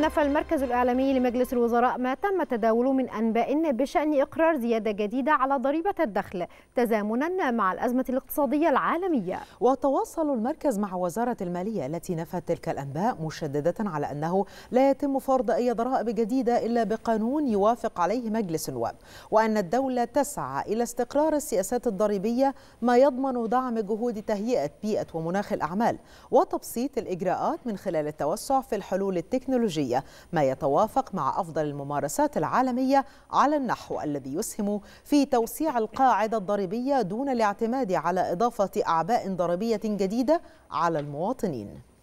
نفى المركز الإعلامي لمجلس الوزراء ما تم تداوله من أنباء بشأن إقرار زيادة جديدة على ضريبة الدخل تزامنا مع الأزمة الاقتصادية العالمية وتواصل المركز مع وزارة المالية التي نفت تلك الأنباء مشددة على أنه لا يتم فرض أي ضرائب جديدة إلا بقانون يوافق عليه مجلس النواب وأن الدولة تسعى إلى استقرار السياسات الضريبية ما يضمن دعم جهود تهيئة بيئة ومناخ الأعمال وتبسيط الإجراءات من خلال التوسع في الحلول التكنولوجية الدولية ما يتوافق مع أفضل الممارسات العالمية على النحو الذي يسهم في توسيع القاعدة الضريبية دون الاعتماد على إضافة أعباء ضريبية جديدة على المواطنين